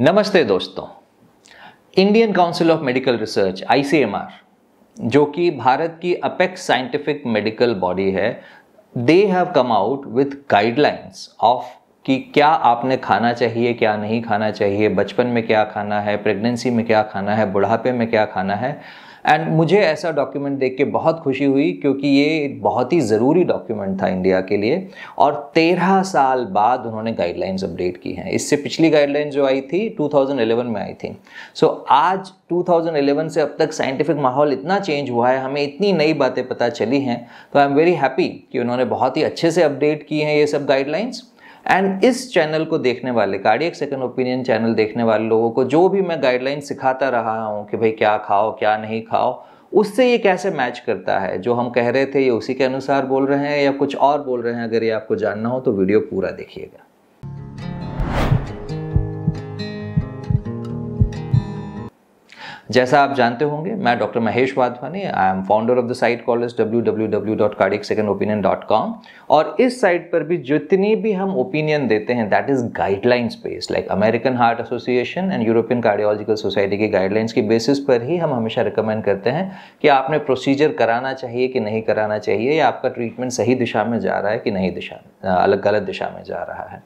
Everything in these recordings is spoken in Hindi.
नमस्ते दोस्तों Indian Council of Medical Research ICMR जो कि भारत की अपेक्स साइंटिफिक मेडिकल बॉडी है they have come out with guidelines of कि क्या आपने खाना चाहिए क्या नहीं खाना चाहिए बचपन में क्या खाना है प्रेगनेंसी में क्या खाना है बुढ़ापे में क्या खाना है एंड मुझे ऐसा डॉक्यूमेंट देख के बहुत खुशी हुई क्योंकि ये बहुत ही ज़रूरी डॉक्यूमेंट था इंडिया के लिए और तेरह साल बाद उन्होंने गाइडलाइंस अपडेट की हैं इससे पिछली गाइडलाइन जो आई थी 2011 में आई थी सो so, आज 2011 से अब तक साइंटिफिक माहौल इतना चेंज हुआ है हमें इतनी नई बातें पता चली हैं तो आई एम वेरी हैप्पी कि उन्होंने बहुत ही अच्छे से अपडेट की हैं ये सब गाइडलाइंस एंड इस चैनल को देखने वाले कार्डियक सेकंड ओपिनियन चैनल देखने वाले लोगों को जो भी मैं गाइडलाइन सिखाता रहा हूँ कि भाई क्या खाओ क्या नहीं खाओ उससे ये कैसे मैच करता है जो हम कह रहे थे ये उसी के अनुसार बोल रहे हैं या कुछ और बोल रहे हैं अगर ये आपको जानना हो तो वीडियो पूरा देखिएगा जैसा आप जानते होंगे मैं doctor Mahesh Wadhwani I am founder of the site call is W W W dot cardiac second opinion dot com और इस साइट पर भी जितनी भी हम ओपिनियन देते हैं that is guidelines based like American Heart Association and European Cardiological Society की गाइडलाइंस की बेसिस पर ही हम हमेशा रिकमेंड करते हैं कि आपने प्रोसीजर कराना चाहिए कि नहीं कराना चाहिए या आपका ट्रीटमेंट सही दिशा में जा रहा है कि नहीं दिशा अलग गलत दिशा में जा रहा है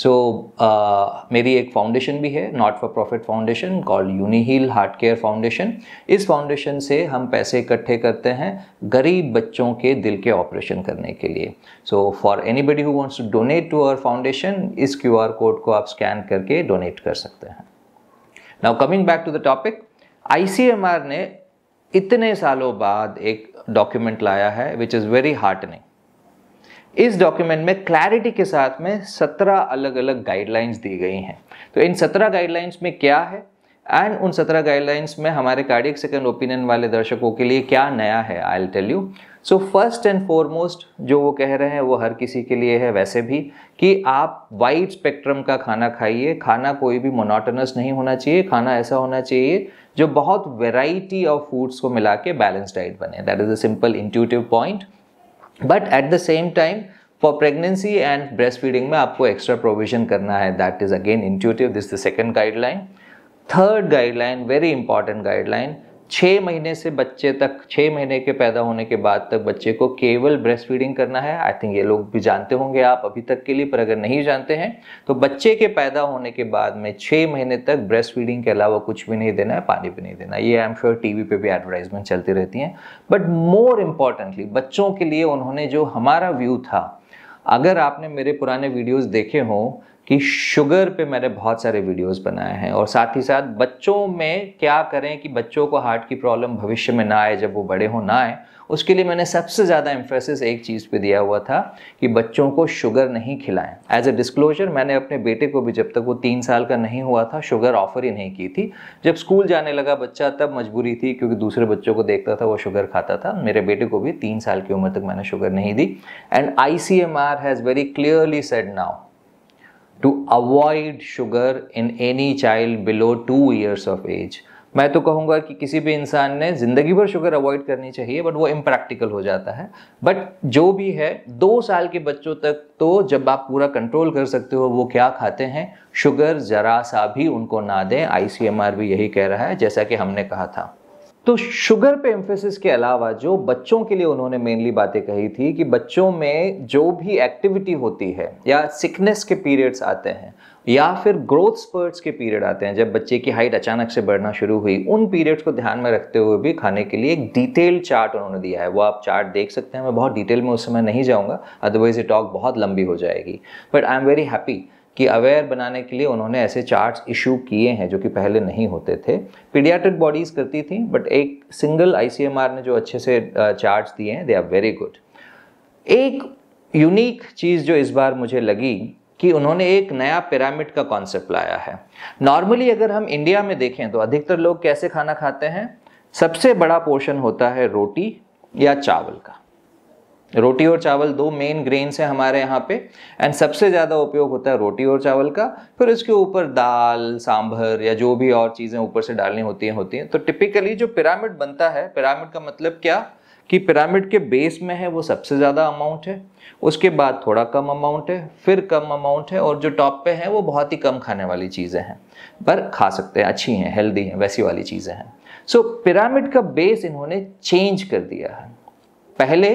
सो so, uh, मेरी एक फाउंडेशन भी है not for profit foundation call Uniheal heart care foundation इस फाउंडेशन से हम पैसे इकट्ठे करते हैं गरीब बच्चों के दिल के ऑपरेशन करने के लिए so for anybody who wants to donate to our foundation इस क्यूआर कोड को आप स्कैन करके डोनेट कर सकते हैं now coming back to the topic ICMR ने इतने सालों बाद एक डॉक्यूमेंट लाया है विच इज़ वेरी हार्टनिंग इस डॉक्यूमेंट में क्लैरिटी के साथ में सत्रह अलग अलग गाइडलाइंस दी गई हैं तो इन सत्रह गाइडलाइंस में क्या है एंड उन सत्रह गाइडलाइंस में हमारे कार्डियक सेकेंड ओपिनियन वाले दर्शकों के लिए क्या नया है I'll tell you so first and foremost जो वो कह रहे हैं वो हर किसी के लिए है वैसे भी कि आप वाइड स्पेक्ट्रम का खाना खाइए खाना कोई भी मोनोटनस नहीं होना चाहिए खाना ऐसा होना चाहिए जो बहुत वेराइटी ऑफ फूड्स को मिला के बैलेंस डाइट बने that is a simple intuitive point but at the same time for pregnancy and breast feeding में आपको एक्स्ट्रा प्रोविजन करना है that is again intuitive this the second guideline third guideline very important guideline छः महीने से बच्चे तक छः महीने के पैदा होने के बाद तक बच्चे को केवल ब्रेस्ट फीडिंग करना है आई थिंक ये लोग भी जानते होंगे आप अभी तक के लिए पर अगर नहीं जानते हैं तो बच्चे के पैदा होने के बाद में छः महीने तक ब्रेस्ट फीडिंग के अलावा कुछ भी नहीं देना है पानी भी नहीं देना ये I am sure T V भी एडवर्टाइजमेंट चलती रहती हैं बट मोर इम्पॉर्टेंटली बच्चों के लिए उन्होंने जो हमारा व्यू था अगर आपने मेरे पुराने वीडियोस देखे हों कि शुगर पे मैंने बहुत सारे वीडियोस बनाए हैं और साथ ही साथ बच्चों में क्या करें कि बच्चों को हार्ट की प्रॉब्लम भविष्य में ना आए जब वो बड़े हों ना आए उसके लिए मैंने सबसे ज़्यादा इम्फेसिस एक चीज़ पे दिया हुआ था कि बच्चों को शुगर नहीं खिलाएं एज अ डिस्क्लोजर मैंने अपने बेटे को भी जब तक वो तीन साल का नहीं हुआ था शुगर ऑफर ही नहीं की थी जब स्कूल जाने लगा बच्चा तब मजबूरी थी क्योंकि दूसरे बच्चों को देखता था वो शुगर खाता था मेरे बेटे को भी तीन साल की उम्र तक मैंने शुगर नहीं दी and I C M R has very clearly said now to avoid sugar in any child below two years of age मैं तो कहूँगा कि किसी भी इंसान ने ज़िंदगी भर शुगर अवॉइड करनी चाहिए बट वो इम्प्रैक्टिकल हो जाता है बट जो भी है दो साल के बच्चों तक तो जब आप पूरा कंट्रोल कर सकते हो वो क्या खाते हैं शुगर ज़रा सा भी उनको ना दें आई भी यही कह रहा है जैसा कि हमने कहा था तो शुगर पे एम्फेसिस के अलावा जो बच्चों के लिए उन्होंने मेनली बातें कही थी कि बच्चों में जो भी एक्टिविटी होती है या सिकनेस के पीरियड्स आते हैं या फिर ग्रोथ स्पर्ट्स के पीरियड आते हैं जब बच्चे की हाइट अचानक से बढ़ना शुरू हुई उन पीरियड्स को ध्यान में रखते हुए भी खाने के लिए एक डिटेल चार्ट उन्होंने दिया है वो आप चार्ट देख सकते हैं मैं बहुत डिटेल में उस समय नहीं जाऊँगा अदरवाइज ये टॉक बहुत लंबी हो जाएगी but I am very happy कि अवेयर बनाने के लिए उन्होंने ऐसे चार्ट्स इशू किए हैं जो कि पहले नहीं होते थे पीडियाट्रिक बॉडीज़ करती थी बट एक सिंगल आई ने जो अच्छे से चार्ट्स दिए हैं दे आर वेरी गुड एक यूनिक चीज़ जो इस बार मुझे लगी कि उन्होंने एक नया पिरामिड का कॉन्सेप्ट लाया है नॉर्मली अगर हम इंडिया में देखें तो अधिकतर लोग कैसे खाना खाते हैं सबसे बड़ा पोर्शन होता है रोटी या चावल का रोटी और चावल दो मेन ग्रेन्स हैं हमारे यहाँ पे एंड सबसे ज़्यादा उपयोग होता है रोटी और चावल का फिर उसके ऊपर दाल सांभर या जो भी और चीज़ें ऊपर से डालनी होती हैं होती हैं तो टिपिकली जो पिरामिड बनता है पिरामिड का मतलब क्या कि पिरामिड के बेस में है वो सबसे ज़्यादा अमाउंट है उसके बाद थोड़ा कम अमाउंट है फिर कम अमाउंट है और जो टॉप पे है वो बहुत ही कम खाने वाली चीज़ें हैं पर खा सकते हैं अच्छी हैं हेल्दी हैं वैसी वाली चीज़ें हैं सो so, पिरामिड का बेस इन्होंने चेंज कर दिया है पहले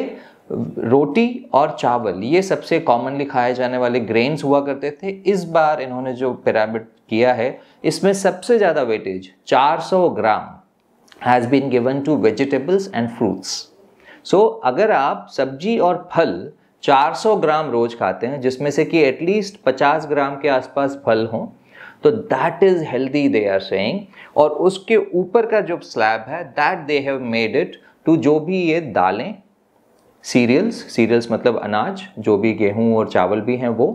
रोटी और चावल ये सबसे कॉमनली खाए जाने वाले ग्रेन्स हुआ करते थे इस बार इन्होंने जो पिरामिड किया है इसमें सबसे ज़्यादा weightage 400 gram has been given to vegetables and fruits so so, अगर आप सब्जी और फल 400 ग्राम रोज खाते हैं जिसमें से कि एटलीस्ट 50 ग्राम के आसपास फल हों तो that is healthy they are saying और उसके ऊपर का जो स्लैब है that they have made it to जो भी ये दालें सीरियल्स सीरियल्स मतलब अनाज जो भी गेहूं और चावल भी हैं वो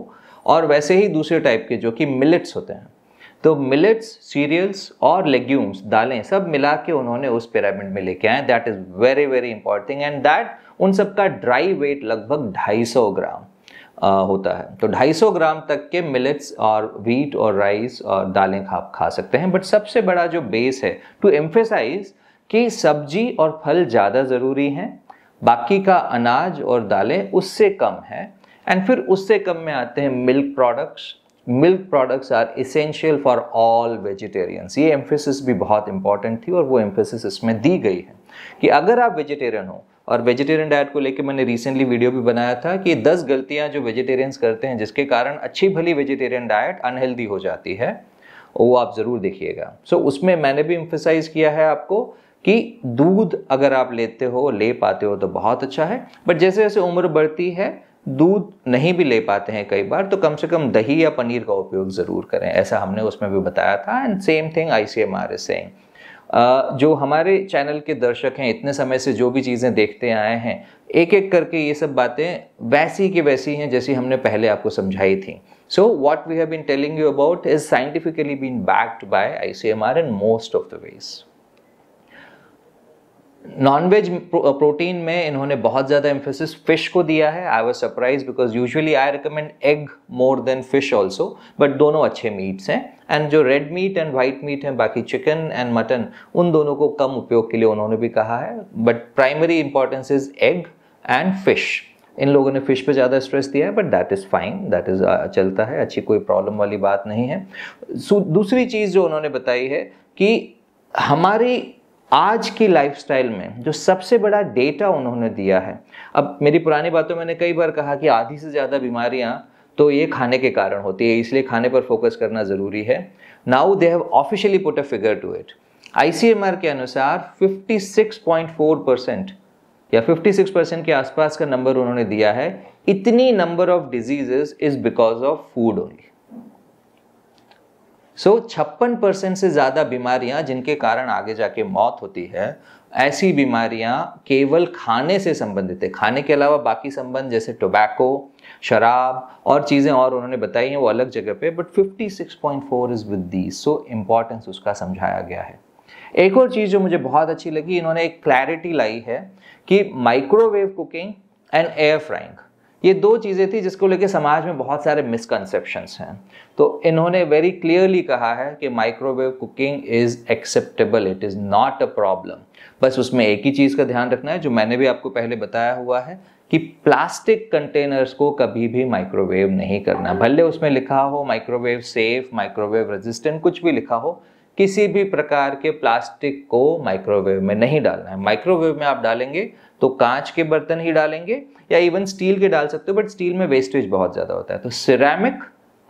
और वैसे ही दूसरे टाइप के जो कि मिलेट्स होते हैं तो मिलेट्स सीरियल्स और लेग्यूम्स दालें सब मिला के उन्होंने उस पिरामिड में लेके आए that is very very important and that उन सब का ड्राई वेट लगभग 250 ग्राम आ, होता है तो 250 ग्राम तक के मिलेट्स और वीट और राइस और दालें आप खा, खा सकते हैं बट सबसे बड़ा जो बेस है टू एम्फेसाइज कि सब्जी और फल ज़्यादा ज़रूरी हैं बाकी का अनाज और दालें उससे कम है एंड फिर उससे कम में आते हैं milk products milk products are essential for all vegetarians ये एम्फेसिस भी बहुत इंपॉर्टेंट थी और वो एम्फेसिस इसमें दी गई है कि अगर आप वेजिटेरियन हो और वेजिटेरियन डाइट को लेके मैंने रिसेंटली वीडियो भी बनाया था कि 10 गलतियां जो वेजिटेरियंस करते हैं जिसके कारण अच्छी भली वेजिटेरियन डाइट अनहेल्दी हो जाती है वो आप ज़रूर देखिएगा सो so, उसमें मैंने भी इम्फेसाइज किया है आपको कि दूध अगर आप लेते हो ले पाते हो तो बहुत अच्छा है बट जैसे जैसे उम्र बढ़ती है दूध नहीं भी ले पाते हैं कई बार तो कम से कम दही या पनीर का उपयोग ज़रूर करें ऐसा हमने उसमें भी बताया था and same thing I C M R S जो हमारे चैनल के दर्शक हैं इतने समय से जो भी चीज़ें देखते आए हैं एक एक करके ये सब बातें वैसी की वैसी हैं जैसी हमने पहले आपको समझाई थी so what we have been telling you about is scientifically been backed by I C M R in most of the veg nonveg protein uh, में इन्होंने बहुत ज़्यादा एम्फोसिस फिश को दिया है I was surprise because usually I recommend egg more than fish also but दोनों अच्छे मीट्स हैं एंड जो red meat and white meat हैं बाकी चिकन एंड मटन उन दोनों को कम उपयोग के लिए उन्होंने भी कहा है but primary importance is egg and fish इन लोगों ने फिश पे ज़्यादा स्ट्रेस दिया है but that is fine that is चलता है अच्छी कोई प्रॉब्लम वाली बात नहीं है so, दूसरी चीज़ जो उन्होंने बताई है कि हमारी आज की लाइफस्टाइल में जो सबसे बड़ा डेटा उन्होंने दिया है अब मेरी पुरानी बातों मैंने कई बार कहा कि आधी से ज़्यादा बीमारियां तो ये खाने के कारण होती है इसलिए खाने पर फोकस करना ज़रूरी है now they have officially put a figure to it ICMR के अनुसार 56.4 परसेंट या 56 परसेंट के आसपास का नंबर उन्होंने दिया है इतनी number of diseases is because of food only so छप्पन परसेंट से ज़्यादा बीमारियां जिनके कारण आगे जाके मौत होती है ऐसी बीमारियां केवल खाने से संबंधित है खाने के अलावा बाकी संबंध जैसे टोबैको शराब और चीज़ें और उन्होंने बताई हैं वो अलग जगह पे but 56.4 is with the so importance उसका समझाया गया है एक और चीज़ जो मुझे बहुत अच्छी लगी इन्होंने एक क्लैरिटी लाई है कि microwave cooking and air frying ये दो चीज़ें थी जिसको लेके समाज में बहुत सारे मिसकनसेप्शन हैं तो इन्होंने वेरी क्लियरली कहा है कि microwave cooking is acceptable it is not a problem बस उसमें एक ही चीज़ का ध्यान रखना है जो मैंने भी आपको पहले बताया हुआ है कि प्लास्टिक कंटेनर्स को कभी भी माइक्रोवेव नहीं करना भले उसमें लिखा हो माइक्रोवेव सेफ माइक्रोवेव रेजिस्टेंट कुछ भी लिखा हो किसी भी प्रकार के प्लास्टिक को माइक्रोवेव में नहीं डालना है माइक्रोवेव में आप डालेंगे तो कांच के बर्तन ही डालेंगे या इवन स्टील के डाल सकते हो बट स्टील में वेस्टेज बहुत ज्यादा होता है तो सिरेमिक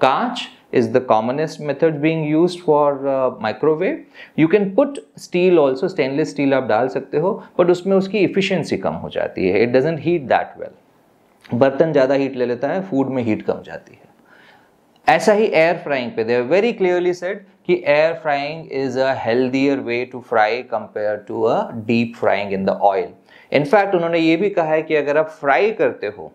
कांच is the commonest method being use for microwave you can put steel also stainless steel आप डाल सकते हो बट उसमें उसकी इफिशियंसी कम हो जाती है it doesn't heat that well बर्तन ज्यादा हीट ले लेता है फूड में हीट कम जाती है ऐसा ही एयर फ्राइंग पे दे वेरी क्लियरली सेट कि air frying is a healthier way to fry compare to a deep frying in the oil in fact उन्होंने ये भी कहा है कि अगर आप फ्राई करते हो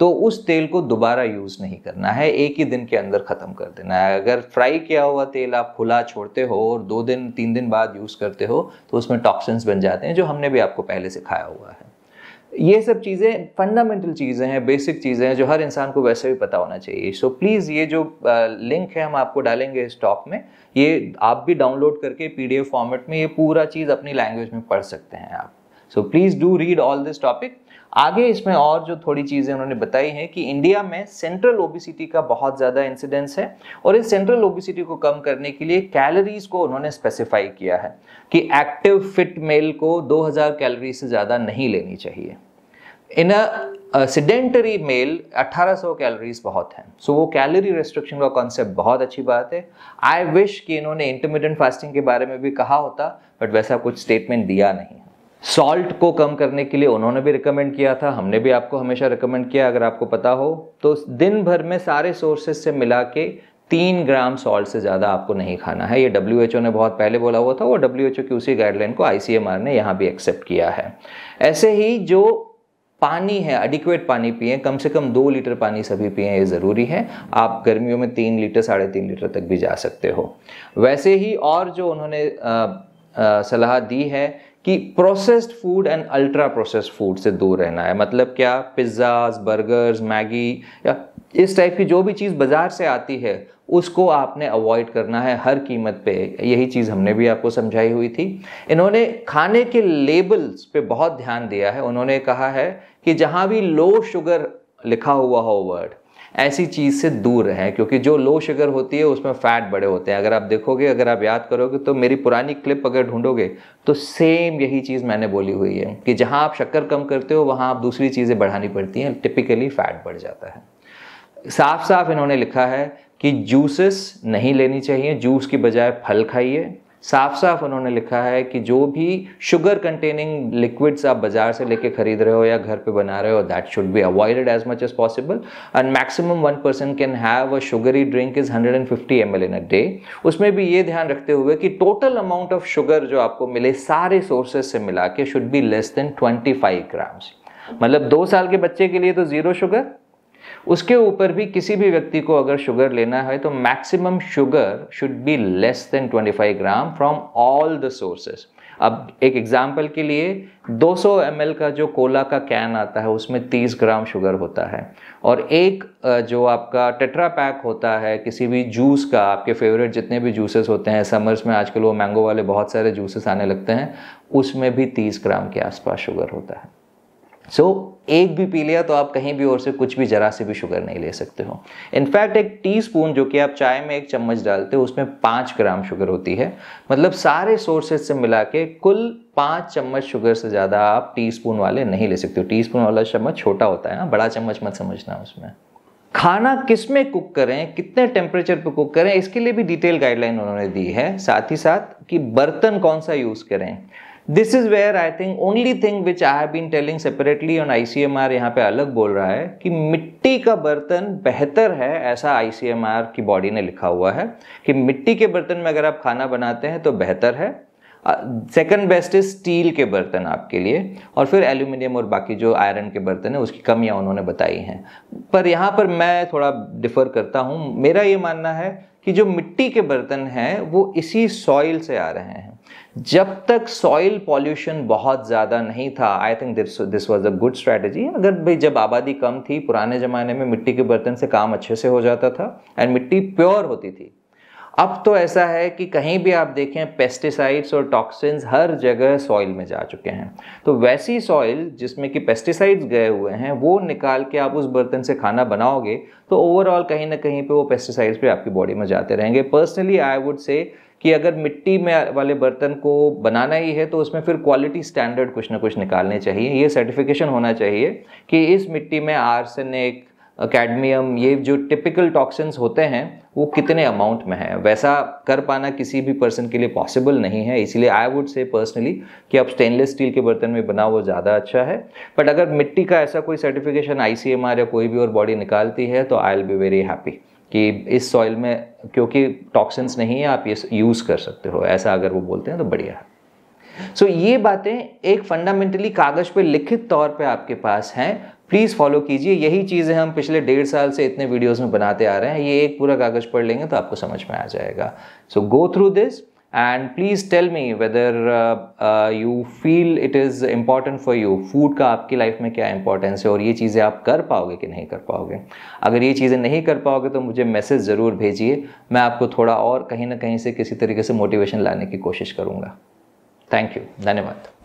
तो उस तेल को दोबारा यूज नहीं करना है एक ही दिन के अंदर खत्म कर देना है अगर फ्राई किया हुआ तेल आप खुला छोड़ते हो और दो दिन तीन दिन बाद यूज करते हो तो उसमें टॉक्सिन्स बन जाते हैं जो हमने भी आपको पहले सिखाया हुआ है ये सब चीज़ें फंडामेंटल चीज़ें हैं बेसिक चीज़ें हैं जो हर इंसान को वैसे भी पता होना चाहिए सो so, प्लीज़ ये जो लिंक है हम आपको डालेंगे इस टॉप में ये आप भी डाउनलोड करके पी फॉर्मेट में ये पूरा चीज़ अपनी लैंग्वेज में पढ़ सकते हैं आप so please do read all this topic आगे इसमें और जो थोड़ी चीज़ें उन्होंने बताई हैं कि इंडिया में सेंट्रल ओबिसिटी का बहुत ज़्यादा इंसिडेंस है और इस सेंट्रल ओबिसिटी को कम करने के लिए कैलोरीज को उन्होंने स्पेसिफाई किया है कि एक्टिव फिट मेल को 2000 कैलोरी से ज़्यादा नहीं लेनी चाहिए इन सिडेंटरी मेल 1800 कैलोरीज बहुत हैं सो so, वो कैलोरी रेस्ट्रिक्शन का कॉन्सेप्ट बहुत अच्छी बात है आई विश कि इन्होंने इंटरमीडियंट फास्टिंग के बारे में भी कहा होता बट वैसा कुछ स्टेटमेंट दिया नहीं सॉल्ट को कम करने के लिए उन्होंने भी रिकमेंड किया था हमने भी आपको हमेशा रिकमेंड किया अगर आपको पता हो तो दिन भर में सारे सोर्सेज से मिला के तीन ग्राम सॉल्ट से ज़्यादा आपको नहीं खाना है ये डब्ल्यू ने बहुत पहले बोला हुआ था और डब्ल्यू एच की उसी गाइडलाइन को आई ने यहाँ भी एक्सेप्ट किया है ऐसे ही जो पानी है अडिक्वेट पानी पिए कम से कम दो लीटर पानी सभी पिए ये ज़रूरी है आप गर्मियों में तीन लीटर साढ़े तीन लीटर तक भी जा सकते हो वैसे ही और जो उन्होंने सलाह दी है कि processed food and ultra processed food से दूर रहना है मतलब क्या पिज्ज़ाज बर्गर्स मैगी या इस टाइप की जो भी चीज़ बाज़ार से आती है उसको आपने अवॉइड करना है हर कीमत पे यही चीज़ हमने भी आपको समझाई हुई थी इन्होंने खाने के लेबल्स पे बहुत ध्यान दिया है उन्होंने कहा है कि जहाँ भी लो शुगर लिखा हुआ हो वर्ड ऐसी चीज़ से दूर रहें क्योंकि जो लो शुगर होती है उसमें फ़ैट बड़े होते हैं अगर आप देखोगे अगर आप याद करोगे तो मेरी पुरानी क्लिप अगर ढूंढोगे तो सेम यही चीज़ मैंने बोली हुई है कि जहाँ आप शक्कर कम करते हो वहाँ आप दूसरी चीज़ें बढ़ानी पड़ती हैं टिपिकली फ़ैट बढ़ जाता है साफ साफ इन्होंने लिखा है कि जूसेस नहीं लेनी चाहिए जूस की बजाय फल खाइए साफ साफ उन्होंने लिखा है कि जो भी शुगर कंटेनिंग लिक्विड्स आप बाजार से लेके खरीद रहे हो या घर पे बना रहे हो that should be avoided as much as possible and maximum one person can have a sugary drink is 150 and fifty M L in a day उसमें भी ये ध्यान रखते हुए कि टोटल अमाउंट ऑफ शुगर जो आपको मिले सारे सोर्सेज से मिला के should be less than twenty five grams मतलब दो साल के बच्चे के लिए तो जीरो शुगर उसके ऊपर भी किसी भी व्यक्ति को अगर शुगर लेना है तो maximum sugar should be less than 25 gram from all the sources अब एक एग्जाम्पल के लिए 200 ml का जो कोला का कैन आता है उसमें 30 ग्राम शुगर होता है और एक जो आपका टेट्रा पैक होता है किसी भी जूस का आपके फेवरेट जितने भी जूसेस होते हैं समर्स में आजकल वो मैंगो वाले बहुत सारे जूसेस आने लगते हैं उसमें भी 30 ग्राम के आसपास शुगर होता है सो so, एक भी पी लिया तो आप कहीं भी और से कुछ भी जरा से भी शुगर नहीं ले सकते हो इनफैक्ट एक टीस्पून जो कि आप चाय में एक चम्मच डालते हो उसमें पाँच ग्राम शुगर होती है मतलब सारे सोर्सेज से मिला के कुल पाँच चम्मच शुगर से ज़्यादा आप टीस्पून वाले नहीं ले सकते हो टी वाला चम्मच छोटा होता है बड़ा चम्मच मत समझना उसमें खाना किस में कुक करें कितने टेम्परेचर पर कुक करें इसके लिए भी डिटेल गाइडलाइन उन्होंने दी है साथ ही साथ कि बर्तन कौन सा यूज़ करें this is where I think only thing which I have been telling separately on our यहाँ पे अलग बोल रहा है कि मिट्टी का बर्तन बेहतर है ऐसा आई सी एम आर की बॉडी ने लिखा हुआ है कि मिट्टी के बर्तन में अगर आप खाना बनाते हैं तो बेहतर है सेकंड बेस्ट इज स्टील के बर्तन आपके लिए और फिर एल्यूमिनियम और बाकी जो आयरन के बर्तन है उसकी कमियां उन्होंने बताई हैं पर यहाँ पर मैं थोड़ा डिफर करता हूँ मेरा ये मानना है कि जो मिट्टी के बर्तन हैं वो इसी सॉइल से आ रहे हैं जब तक सॉइल पॉल्यूशन बहुत ज़्यादा नहीं था I think this this was a good strategy अगर भाई जब आबादी कम थी पुराने ज़माने में मिट्टी के बर्तन से काम अच्छे से हो जाता था एंड मिट्टी प्योर होती थी अब तो ऐसा है कि कहीं भी आप देखें पेस्टिसाइड्स और टॉक्सिन्स हर जगह सॉइल में जा चुके हैं तो वैसी सॉइल जिसमें कि पेस्टिसाइड्स गए हुए हैं वो निकाल के आप उस बर्तन से खाना बनाओगे तो ओवरऑल कहीं ना कहीं पे वो पेस्टिसाइड्स भी आपकी बॉडी में जाते रहेंगे पर्सनली आई वुड से कि अगर मिट्टी में वाले बर्तन को बनाना ही है तो उसमें फिर क्वालिटी स्टैंडर्ड कुछ ना कुछ निकालने चाहिए ये सर्टिफिकेशन होना चाहिए कि इस मिट्टी में आर्सेनिक कैडमियम ये जो टिपिकल टॉक्सिन्स होते हैं वो कितने अमाउंट में है वैसा कर पाना किसी भी पर्सन के लिए पॉसिबल नहीं है इसलिए आई वुड से पर्सनली कि आप स्टेनलेस स्टील के बर्तन में बना वो ज़्यादा अच्छा है बट अगर मिट्टी का ऐसा कोई सर्टिफिकेशन आई या कोई भी और बॉडी निकालती है तो I'll be very happy कि इस सॉइल में क्योंकि टॉक्सिन्स नहीं है आप ये यूज़ कर सकते हो ऐसा अगर वो बोलते हैं तो बढ़िया है सो so, ये बातें एक फंडामेंटली कागज़ पे लिखित तौर पे आपके पास हैं प्लीज़ फॉलो कीजिए यही चीज़ें हम पिछले डेढ़ साल से इतने वीडियोस में बनाते आ रहे हैं ये एक पूरा कागज़ पढ़ लेंगे तो आपको समझ में आ जाएगा so go through this and please tell me whether you feel it is important for you food का आपकी लाइफ में क्या इंपॉर्टेंस है और ये चीज़ें आप कर पाओगे कि नहीं कर पाओगे अगर ये चीज़ें नहीं कर पाओगे तो मुझे मैसेज ज़रूर भेजिए मैं आपको थोड़ा और कहीं ना कहीं से किसी तरीके से मोटिवेशन लाने की कोशिश करूँगा थैंक यू धन्यवाद